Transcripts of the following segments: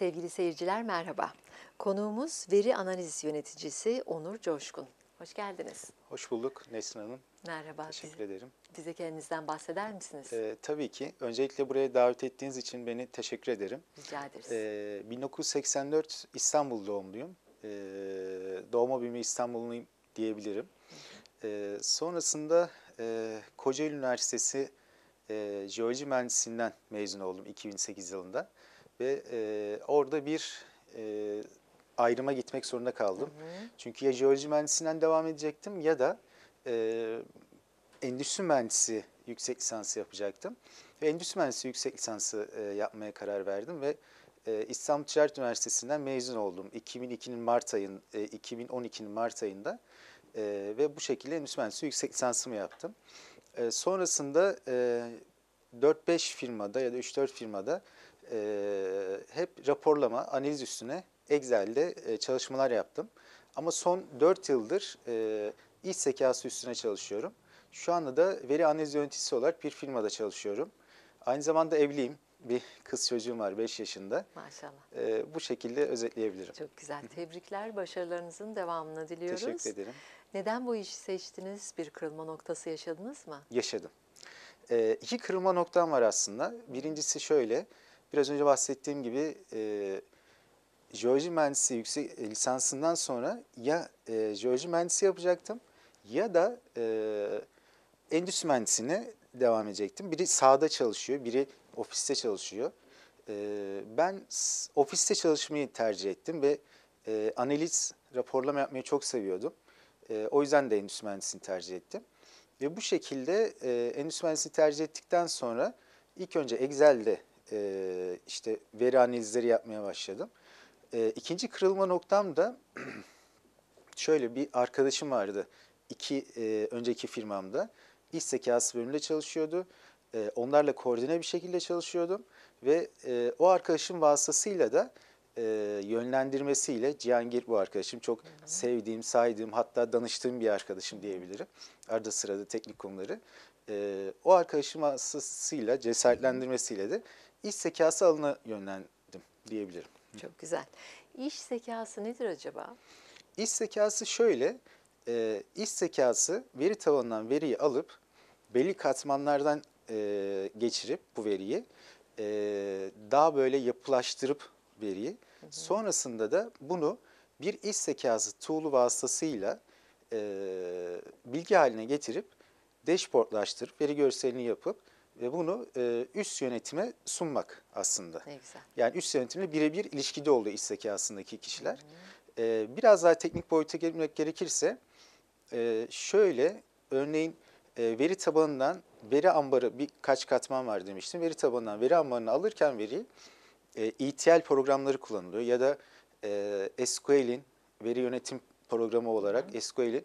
Sevgili seyirciler merhaba. Konuğumuz veri analiz yöneticisi Onur Coşkun. Hoş geldiniz. Hoş bulduk Nesrin Hanım. Merhaba. Teşekkür bize, ederim. Bize kendinizden bahseder misiniz? Ee, tabii ki. Öncelikle buraya davet ettiğiniz için beni teşekkür ederim. Rica ederiz. Ee, 1984 İstanbul doğumluyum. Ee, doğma büyüme İstanbulluyum diyebilirim. Ee, sonrasında e, Kocaeli Üniversitesi e, Jeoloji Mühendisliğinden mezun oldum 2008 yılında. Ve e, orada bir e, ayrıma gitmek zorunda kaldım. Hı hı. Çünkü ya jeoloji mühendisinden devam edecektim ya da e, endüstri mühendisi yüksek lisansı yapacaktım. Ve endüstri mühendisi yüksek lisansı e, yapmaya karar verdim ve e, İstanbul Ticaret Üniversitesi'nden mezun oldum. 2002'nin Mart ayın, e, 2012'nin Mart ayında e, ve bu şekilde endüstri mühendisi yüksek lisansımı yaptım. E, sonrasında e, 4-5 firmada ya da 3-4 firmada e, hep raporlama, analiz üstüne Excel'de e, çalışmalar yaptım. Ama son 4 yıldır e, iş zekası üstüne çalışıyorum. Şu anda da veri analiz yöneticisi olarak bir firmada çalışıyorum. Aynı zamanda evliyim. Bir kız çocuğum var 5 yaşında. Maşallah. Ee, bu şekilde özetleyebilirim. Çok güzel. Tebrikler. Başarılarınızın devamını diliyoruz. Teşekkür ederim. Neden bu işi seçtiniz? Bir kırılma noktası yaşadınız mı? Yaşadım. Ee, iki kırılma noktam var aslında. Birincisi şöyle biraz önce bahsettiğim gibi e, jeoloji mühendisi yüksek lisansından sonra ya e, jeoloji mühendisi yapacaktım ya da e, endüstri mühendisine devam edecektim. Biri sahada çalışıyor, biri ofiste çalışıyor. E, ben ofiste çalışmayı tercih ettim ve e, analiz, raporlama yapmayı çok seviyordum. E, o yüzden de endüstri mühendisini tercih ettim. Ve bu şekilde e, endüstri mühendisliği tercih ettikten sonra ilk önce Excel'de e, işte veri analizleri yapmaya başladım. E, ikinci kırılma noktam da şöyle bir arkadaşım vardı. İki e, önceki firmamda iş zekası bölümünde çalışıyordu. E, onlarla koordine bir şekilde çalışıyordum ve e, o arkadaşım vasıtasıyla da e, yönlendirmesiyle Cihangir bu arkadaşım çok hı hı. sevdiğim, saydığım hatta danıştığım bir arkadaşım diyebilirim. Arada sırada teknik konuları. E, o arkadaşım vasıtasıyla cesaretlendirmesiyle de iş zekası alına yönlendim diyebilirim. Çok güzel. İş zekası nedir acaba? İş zekası şöyle, e, iş zekası veri tabanından veriyi alıp belli katmanlardan e, geçirip bu veriyi e, daha böyle yapılaştırıp veriyi hı hı. sonrasında da bunu bir iş zekası tool'u vasıtasıyla e, bilgi haline getirip dashboardlaştırıp veri görselini yapıp e, bunu e, üst yönetime sunmak aslında. Ne güzel. Yani üst yönetimle birebir ilişkide oluyor iş zekasındaki kişiler. Hı hı. E, biraz daha teknik boyuta gelmek gerekirse e, şöyle örneğin e, veri tabanından veri ambarı birkaç katman var demiştim. Veri tabanından veri ambarını alırken veri, e, ETL programları kullanılıyor ya da e, SQL'in veri yönetim programı olarak SQL'in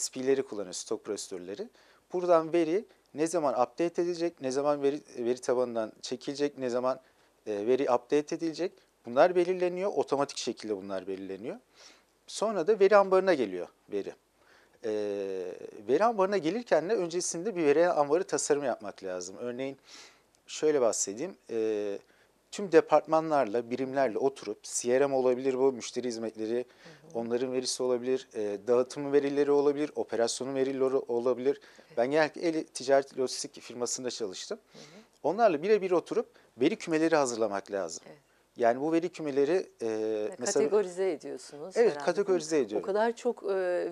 SP'leri kullanıyor, stok prosedürleri. Buradan veri ne zaman update edilecek, ne zaman veri, veri tabanından çekilecek, ne zaman e, veri update edilecek bunlar belirleniyor. Otomatik şekilde bunlar belirleniyor. Sonra da veri ambarına geliyor veri. E, veri ambarına gelirken de öncesinde bir veri ambarı tasarımı yapmak lazım. Örneğin şöyle bahsedeyim. E, tüm departmanlarla, birimlerle oturup CRM olabilir bu, müşteri hizmetleri, hı hı. onların verisi olabilir, e, dağıtımı verileri olabilir, operasyonun verileri olabilir. Evet. Ben genellikle el ticaret lojistik firmasında çalıştım. Hı hı. Onlarla birebir oturup veri kümeleri hazırlamak lazım. Evet. Yani bu veri kümeleri e, kategorize ediyorsunuz. Evet, herhalde, kategorize ediyorum. O kadar çok e,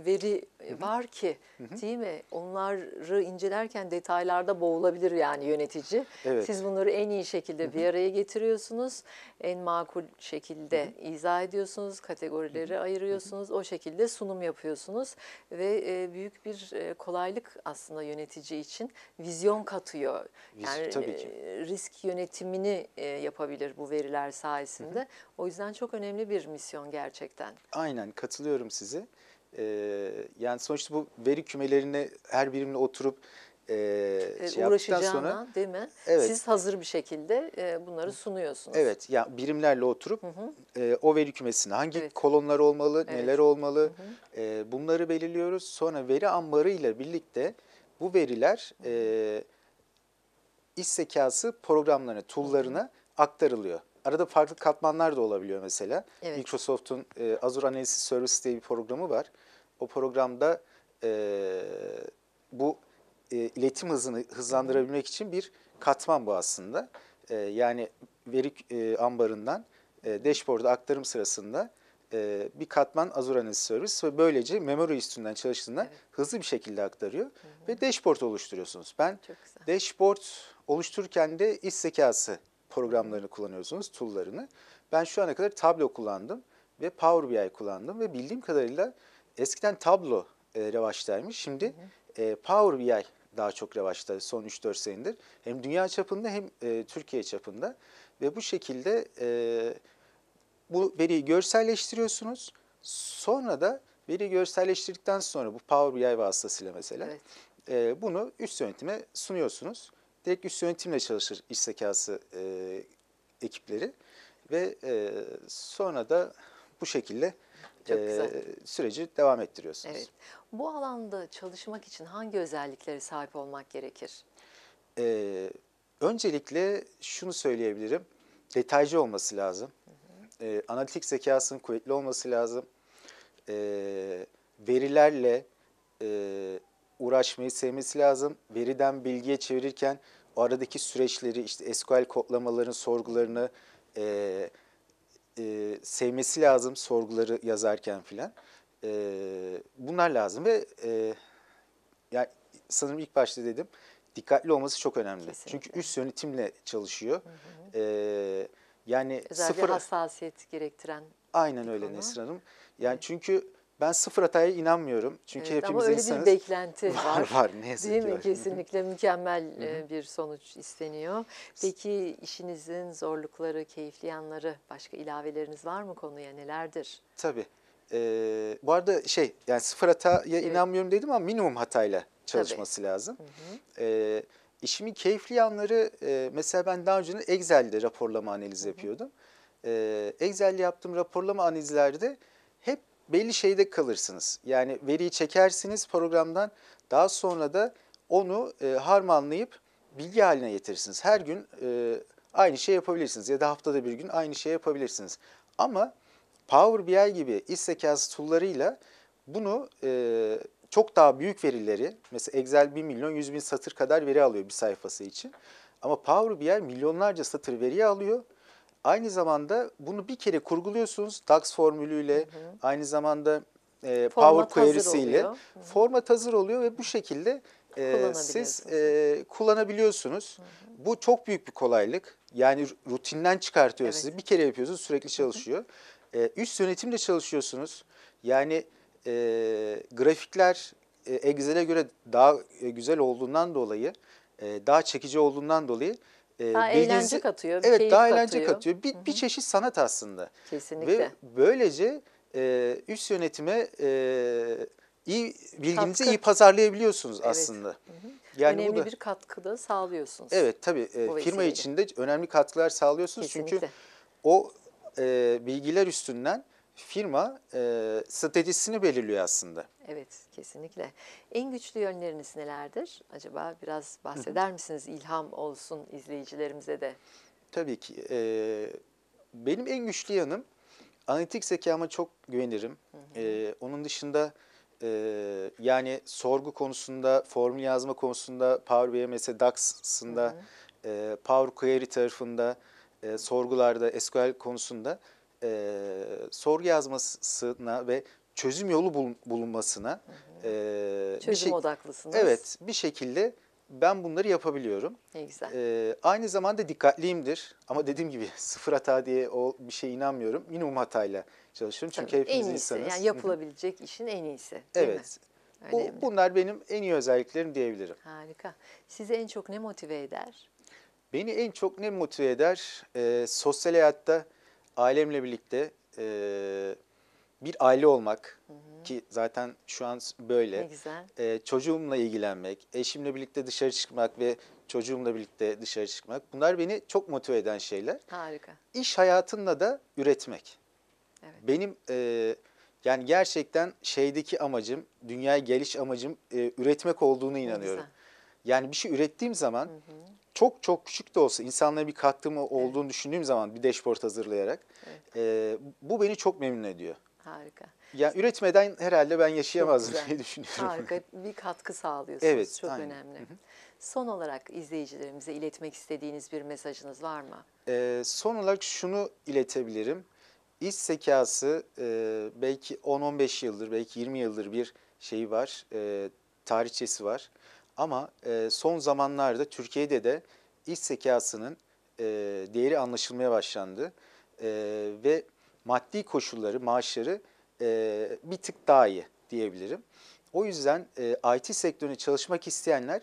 veri Hı-hı. var ki, Hı-hı. değil mi? Onları incelerken detaylarda boğulabilir yani yönetici. Evet. Siz bunları en iyi şekilde Hı-hı. bir araya getiriyorsunuz, en makul şekilde Hı-hı. izah ediyorsunuz, kategorileri Hı-hı. ayırıyorsunuz, Hı-hı. o şekilde sunum yapıyorsunuz ve e, büyük bir e, kolaylık aslında yönetici için vizyon katıyor. Biz, yani tabii ki. E, risk yönetimini e, yapabilir bu veriler sayesinde sayesinde. Hı hı. O yüzden çok önemli bir misyon gerçekten. Aynen katılıyorum size. Ee, yani sonuçta bu veri kümelerine her birimle oturup e, e şey uğraşacağına sonra, değil mi? Evet. Siz hazır bir şekilde e, bunları sunuyorsunuz. Evet, ya yani birimlerle oturup hı hı. E, o veri kümesine hangi evet. kolonlar olmalı, evet. neler olmalı hı hı. E, bunları belirliyoruz. Sonra veri ambarı ile birlikte bu veriler e, iş zekası programlarına, tool'larına aktarılıyor arada farklı katmanlar da olabiliyor mesela. Evet. Microsoft'un e, Azure Analysis Service diye bir programı var. O programda e, bu e, iletim hızını hızlandırabilmek için bir katman bu aslında. E, yani veri e, ambarından e, dashboard'a aktarım sırasında e, bir katman Azure Analysis Service ve böylece memory üstünden çalıştığında evet. hızlı bir şekilde aktarıyor hı hı. ve dashboard oluşturuyorsunuz. Ben dashboard oluştururken de iş zekası programlarını kullanıyorsunuz, tool'larını. Ben şu ana kadar Tableau kullandım ve Power BI kullandım ve bildiğim kadarıyla eskiden Tableau e, revaçtaymış. Şimdi e, Power BI daha çok revaçta son 3-4 senedir. Hem dünya çapında hem e, Türkiye çapında ve bu şekilde e, bu veriyi görselleştiriyorsunuz. Sonra da veriyi görselleştirdikten sonra bu Power BI vasıtasıyla mesela evet. e, bunu üst yönetime sunuyorsunuz direkt üst yönetimle çalışır iş zekası e, ekipleri ve e, sonra da bu şekilde e, süreci devam ettiriyorsunuz. Evet. Bu alanda çalışmak için hangi özelliklere sahip olmak gerekir? E, öncelikle şunu söyleyebilirim. Detaycı olması lazım. E, analitik zekasının kuvvetli olması lazım. E, verilerle e, uğraşmayı sevmesi lazım. Veriden bilgiye çevirirken o aradaki süreçleri, işte SQL kodlamaların sorgularını e, e, sevmesi lazım sorguları yazarken filan. E, bunlar lazım ve e, yani sanırım ilk başta dedim dikkatli olması çok önemli. Kesinlikle. Çünkü üst yönetimle çalışıyor. Hı hı. E, yani Özel sıfır hassasiyet gerektiren. Aynen öyle konu. Nesrin Hanım. Yani hı. çünkü ben sıfır hataya inanmıyorum. Çünkü evet, hepimiz insanız. Ama öyle bir beklenti var. Var var ne yazık Değil ki. Mi? Var. Kesinlikle mükemmel Hı-hı. E, bir sonuç isteniyor. Peki işinizin zorlukları, keyifli yanları, başka ilaveleriniz var mı konuya nelerdir? Tabii. Ee, bu arada şey yani sıfır hataya evet. inanmıyorum dedim ama minimum hatayla çalışması Tabii. lazım. Hı Ee, işimin keyifli yanları e, mesela ben daha önce Excel'de raporlama analizi hı hı. yapıyordum. Ee, Excel'de yaptığım raporlama analizlerde hep belli şeyde kalırsınız. Yani veriyi çekersiniz programdan daha sonra da onu e, harmanlayıp bilgi haline getirirsiniz. Her gün e, aynı şey yapabilirsiniz ya da haftada bir gün aynı şey yapabilirsiniz. Ama Power BI gibi iş zekası tool'larıyla bunu e, çok daha büyük verileri, mesela Excel 1 milyon 100 bin satır kadar veri alıyor bir sayfası için. Ama Power BI milyonlarca satır veri alıyor Aynı zamanda bunu bir kere kurguluyorsunuz DAX formülüyle, hı hı. aynı zamanda e, Power Query'siyle. Format hazır oluyor ve bu şekilde e, siz e, kullanabiliyorsunuz. Hı hı. Bu çok büyük bir kolaylık. Yani rutinden çıkartıyor evet. sizi. Bir kere yapıyorsunuz sürekli çalışıyor. Hı hı. E, üst yönetimle çalışıyorsunuz. Yani e, grafikler e, Excel'e göre daha e, güzel olduğundan dolayı, e, daha çekici olduğundan dolayı e, daha bilgisi, eğlence katıyor. Bir evet daha eğlence katıyor. katıyor. Bir, bir çeşit sanat aslında. Kesinlikle. Ve böylece e, üst yönetime e, iyi bilginizi Katkı. iyi pazarlayabiliyorsunuz evet. aslında. Hı Yani önemli bu da, bir katkıda sağlıyorsunuz. Evet tabii e, firma vesileyle. içinde önemli katkılar sağlıyorsunuz. Kesinlikle. Çünkü o e, bilgiler üstünden firma e, stratejisini belirliyor aslında. Evet, kesinlikle. En güçlü yönleriniz nelerdir? Acaba biraz bahseder misiniz? İlham olsun izleyicilerimize de. Tabii ki. E, benim en güçlü yanım analitik zekama çok güvenirim. E, onun dışında e, yani sorgu konusunda, formül yazma konusunda, Power BI mesela DAX'ında, e, Power Query tarafında, e, sorgularda, SQL konusunda e, sorgu yazmasına ve çözüm yolu bulunmasına E, çözüm bir odaklısınız. Evet bir şekilde ben bunları yapabiliyorum. Ne güzel. E, aynı zamanda dikkatliyimdir ama dediğim gibi sıfır hata diye o bir şey inanmıyorum. Minimum hatayla çalışıyorum çünkü Tabii, hepimiz en iyisi, insanız. Yani yapılabilecek işin en iyisi. evet. Bu, bunlar benim en iyi özelliklerim diyebilirim. Harika. Sizi en çok ne motive eder? Beni en çok ne motive eder? E, sosyal hayatta ailemle birlikte e, bir aile olmak hı hı. ki zaten şu an böyle. Ne güzel. E, çocuğumla ilgilenmek, eşimle birlikte dışarı çıkmak ve çocuğumla birlikte dışarı çıkmak. Bunlar beni çok motive eden şeyler. Harika. İş hayatında da üretmek. Evet. Benim e, yani gerçekten şeydeki amacım, dünyaya geliş amacım e, üretmek olduğunu inanıyorum. Ne güzel. Yani bir şey ürettiğim zaman hı hı. çok çok küçük de olsa insanlara bir katkımı evet. olduğunu düşündüğüm zaman bir dashboard hazırlayarak evet. e, bu beni çok memnun ediyor. Harika. Ya yani üretmeden herhalde ben yaşayamazdım diye düşünüyorum. Harika bir katkı sağlıyorsunuz. Evet, çok aynen. önemli. Hı hı. Son olarak izleyicilerimize iletmek istediğiniz bir mesajınız var mı? Ee, son olarak şunu iletebilirim. İş zekası e, belki 10-15 yıldır, belki 20 yıldır bir şey var, e, tarihçesi var. Ama e, son zamanlarda Türkiye'de de iş zekasının e, değeri anlaşılmaya başlandı. E, ve maddi koşulları, maaşları e, bir tık daha iyi diyebilirim. O yüzden e, IT sektörüne çalışmak isteyenler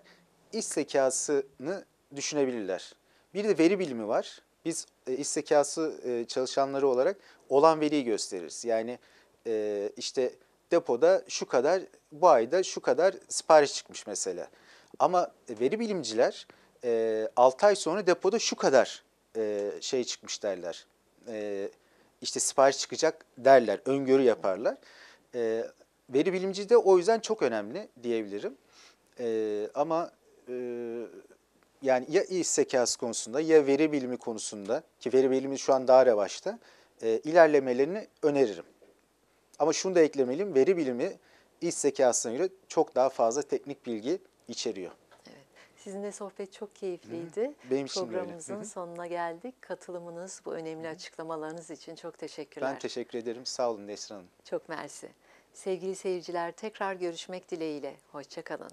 iş zekasını düşünebilirler. Bir de veri bilimi var. Biz e, iş zekası e, çalışanları olarak olan veriyi gösteririz. Yani e, işte depoda şu kadar, bu ayda şu kadar sipariş çıkmış mesela. Ama e, veri bilimciler e, 6 ay sonra depoda şu kadar e, şey çıkmış derler. E, işte sipariş çıkacak derler, öngörü yaparlar. E, veri bilimci de o yüzden çok önemli diyebilirim. E, ama e, yani ya iş zekası konusunda ya veri bilimi konusunda ki veri bilimi şu an daha revaçta e, ilerlemelerini öneririm. Ama şunu da eklemeliyim, veri bilimi iş zekasına göre çok daha fazla teknik bilgi içeriyor. Evet. Sizinle sohbet çok keyifliydi. Hı. Benim için Programımızın öyle. Hı. sonuna geldik. Katılımınız, bu önemli Hı. açıklamalarınız için çok teşekkürler. Ben teşekkür ederim. Sağ olun Nesrin Hanım. Çok mersi. Sevgili seyirciler tekrar görüşmek dileğiyle. Hoşçakalın.